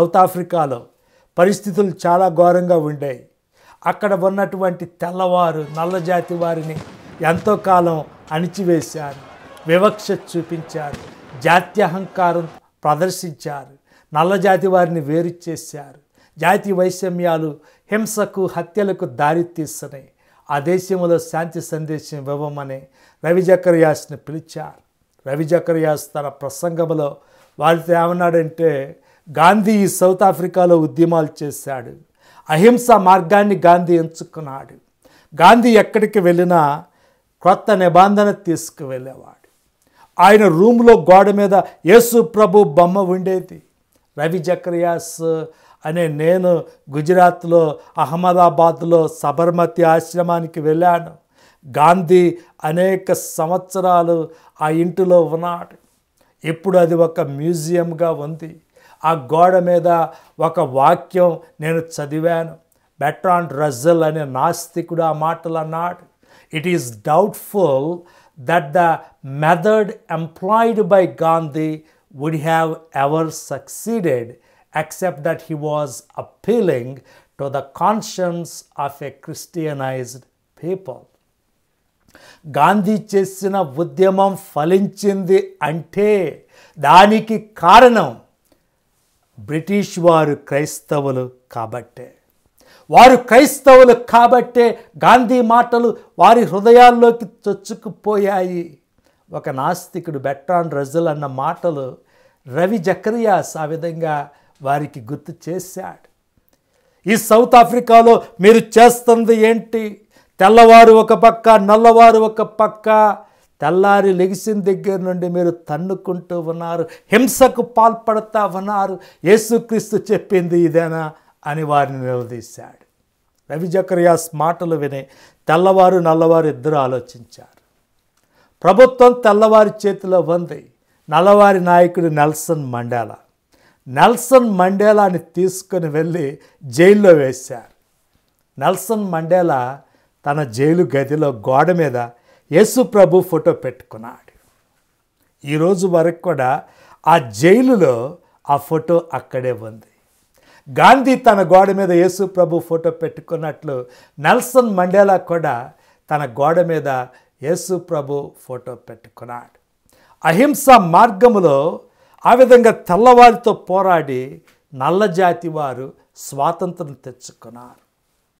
south ఆఫ్రికాలో పరిస్థితులు చాలా ఘోరంగా ఉండేవి అక్కడ ఉన్నటువంటి తెల్లవారు నల్లజాతి వారిని ఎంతో కాలం అణిచివేశారు వివక్ష చూపించారు జాత్యహంకారం ప్రదర్శించారు నల్లజాతి వారిని వేరు చేశారు జాతి వైషమ్యాలు హింసకు హత్యలకు దారి ఆ దేశంలో శాంతి సందేశం ఇవ్వమని రవి పిలిచారు రవి తన ప్రసంగంలో వారితో ఏమన్నాడంటే గాంధీ సౌత్ ఆఫ్రికాలో ఉద్యమాలు చేశాడు అహింస మార్గాన్ని గాంధీ ఎంచుకున్నాడు గాంధీ ఎక్కడికి వెళ్ళినా క్రొత్త నిబంధన తీసుకువెళ్ళేవాడు ఆయన రూమ్లో గోడ మీద యేసు ప్రభు బొమ్మ ఉండేది రవి జక్రియాస్ అనే నేను గుజరాత్లో అహ్మదాబాద్లో సబర్మతి ఆశ్రమానికి వెళ్ళాను గాంధీ అనేక సంవత్సరాలు ఆ ఇంటిలో ఉన్నాడు ఇప్పుడు అది ఒక మ్యూజియంగా ఉంది ఆ గోడ మీద ఒక వాక్యం నేను చదివాను బెట్రాన్ రజల్ అనే నాస్తికుడు ఆ మాటలు అన్నాడు it is doubtful that the method employed by Gandhi would have ever succeeded except that he was appealing to the conscience of a Christianized people Gandhi చేసిన ఉద్యమం ఫలించింది అంటే దానికి కారణం బ్రిటిష్ వారు క్రైస్తవులు కాబట్టే వారు క్రైస్తవులు కాబట్టే గాంధీ మాటలు వారి హృదయాల్లోకి చొచ్చుకుపోయాయి ఒక నాస్తికుడు బెట్రాన్ రజల్ అన్న మాటలు రవి జకరియాస్ ఆ విధంగా వారికి గుర్తు చేశాడు ఈ సౌత్ ఆఫ్రికాలో మీరు చేస్తుంది ఏంటి తెల్లవారు ఒక పక్క నల్లవారు ఒక పక్క తెల్లారి లెగిసిన దగ్గర నుండి మీరు తన్నుకుంటూ ఉన్నారు హింసకు పాల్పడతా ఉన్నారు యేసుక్రీస్తు చెప్పింది ఇదేనా అని వారిని నిలదీశాడు రవి జకర్యాస్ మాటలు విని తెల్లవారు నల్లవారు ఇద్దరు ఆలోచించారు ప్రభుత్వం తెల్లవారి చేతిలో ఉంది నల్లవారి నాయకుడు నెల్సన్ మండేలా నెల్సన్ మండేలాని తీసుకుని వెళ్ళి జైల్లో వేశారు నెల్సన్ మండేలా తన జైలు గదిలో గోడ మీద యేసు ప్రభు ఫోటో పెట్టుకున్నాడు ఈరోజు వరకు కూడా ఆ జైలులో ఆ ఫోటో అక్కడే ఉంది గాంధీ తన గోడ మీద యేసు ప్రభు ఫోటో పెట్టుకున్నట్లు నెల్సన్ మండేలా కూడా తన గోడ మీద యేసు ప్రభు ఫోటో పెట్టుకున్నాడు అహింస మార్గములో ఆ విధంగా తెల్లవారితో పోరాడి నల్లజాతి వారు స్వాతంత్రం తెచ్చుకున్నారు